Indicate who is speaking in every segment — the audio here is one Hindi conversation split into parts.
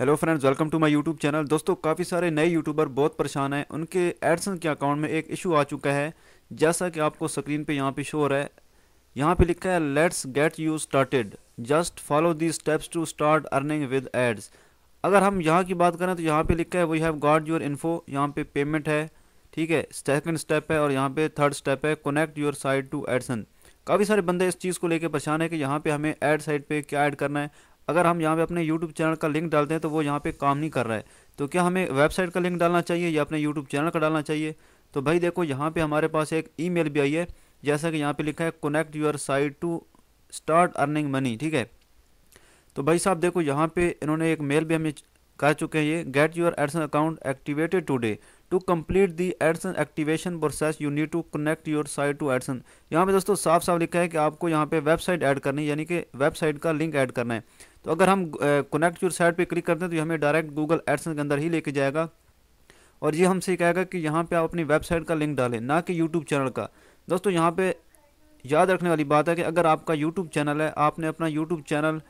Speaker 1: hello friends welcome to my YouTube channel दोस्तों काफ़ी सारे नए यूट्यूबर बहुत परेशान हैं उनके एडसन के अकाउंट में एक इशू आ चुका है जैसा कि आपको स्क्रीन पे यहाँ पे शो हो रहा है यहाँ पे लिखा है let's get you started just follow the steps to start earning with ads अगर हम यहाँ की बात करें तो यहाँ पर लिखा है we have got your info यहाँ पर पे पेमेंट है ठीक है सेकेंड स्टेप है और यहाँ पर थर्ड स्टेप है connect your site to AdSense काफ़ी सारे बंदे इस चीज़ को लेकर परेशान है कि यहाँ पे हमें ऐड साइड पे क्या ऐड करना है अगर हम यहाँ पे अपने यूट्यूब चैनल का लिंक डालते हैं तो वो यहाँ पे काम नहीं कर रहा है तो क्या हमें वेबसाइट का लिंक डालना चाहिए या अपने यूट्यूब चैनल का डालना चाहिए तो भाई देखो यहाँ पे हमारे पास एक ईमेल भी आई है जैसा कि यहाँ पे लिखा है connect your site to start earning money ठीक है तो भाई साहब देखो यहाँ पे इन्होंने एक मेल भी हमें कर चुके हैं ये get your AdSense account activated today to complete the AdSense activation process you need to connect your site to AdSense यहाँ पे दोस्तों साफ साफ लिखा है कि आपको यहाँ पे वेबसाइट ऐड करनी है यानी कि वेबसाइट का लिंक ऐड करना है तो अगर हम कनेक्ट योर साइट पे क्लिक करते हैं तो हमें डायरेक्ट गूगल एडसन के अंदर ही लेके जाएगा और ये हमसे कहेगा कि यहाँ पे आप अपनी वेबसाइट का लिंक डालें ना कि यूट्यूब चैनल का दोस्तों यहाँ पे याद रखने वाली बात है कि अगर आपका यूट्यूब चैनल है आपने अपना यूट्यूब चैनल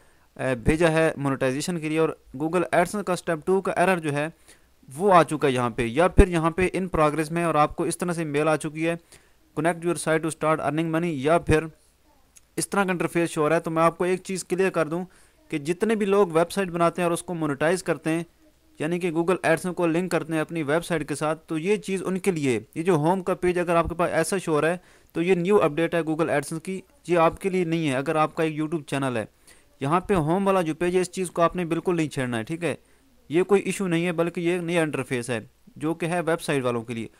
Speaker 1: भेजा है मोनेटाइजेशन के लिए और गूगल एडसन का स्टेप टू का एरर जो है वो आ चुका है यहाँ पे या फिर यहाँ पे इन प्रोग्रेस में और आपको इस तरह से मेल आ चुकी है connect your site to start earning money या फिर इस तरह का इंटरफेस शो हो रहा है तो मैं आपको एक चीज़ क्लियर कर दूँ कि जितने भी लोग वेबसाइट बनाते हैं और उसको मोनिटाइज करते हैं यानी कि गूगल एड्स को लिंक करते हैं अपनी वेबसाइट के साथ तो ये चीज़ उनके लिए ये जो होम का पेज अगर आपके पास ऐसा शो हो रहा है तो ये न्यू अपडेट है गूगल एड्स की ये आपके लिए नहीं है अगर आपका एक यूट्यूब चैनल है यहाँ पे होम वाला जो पेज है इस चीज़ को आपने बिल्कुल नहीं छेड़ना है ठीक है ये कोई इशू नहीं है बल्कि ये नया इंटरफेस है जो कि है वेबसाइट वालों के लिए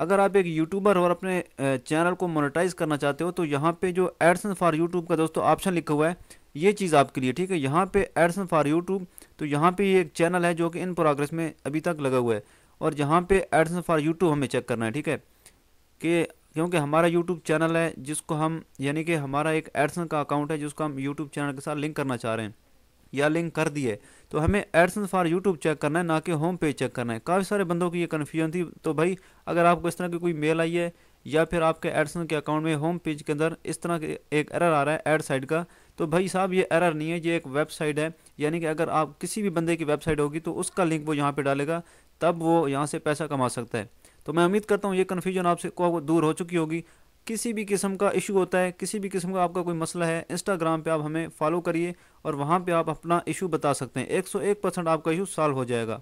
Speaker 1: अगर आप एक यूट्यूबर और अपने चैनल को मोनेटाइज करना चाहते हो तो यहाँ पे जो एडसन फॉर यूट्यूब का दोस्तों ऑप्शन लिखा हुआ है ये चीज़ आपके लिए ठीक है यहाँ पे एडसन फॉर यूट्यूब तो यहाँ पे ये एक चैनल है जो कि इन प्रोग्रेस में अभी तक लगा हुआ है और यहाँ पे एडसन फॉर यूट्यूब हमें चेक करना है ठीक है कि क्योंकि हमारा यूट्यूब चैनल है जिसको हम यानी कि हमारा एक एडसन का अकाउंट है जिसको हम यूट्यूब चैनल के साथ लिंक करना चाह रहे हैं या लिंक कर दिए तो हमें एडसन फॉर यूट्यूब चेक करना है ना कि होम पेज चेक करना है काफ़ी सारे बंदों की ये कन्फ्यूजन थी तो भाई अगर आपको इस तरह की कोई मेल आई है या फिर आपके एडसन के अकाउंट में होम पेज के अंदर इस तरह के एक एरर आ रहा है एड साइड का तो भाई साहब ये एरर नहीं है ये एक वेबसाइट है यानी कि अगर आप किसी भी बंदे की वेबसाइट होगी तो उसका लिंक वो यहाँ पे डालेगा तब वो यहाँ से पैसा कमा सकता है तो मैं उम्मीद करता हूँ ये कन्फ्यूजन आपसे को दूर हो चुकी होगी किसी भी किस्म का इशू होता है किसी भी किस्म का आपका कोई मसला है इंस्टाग्राम पे आप हमें फॉलो करिए और वहाँ पे आप अपना इशू बता सकते हैं 101 परसेंट आपका इशू सॉल्व हो जाएगा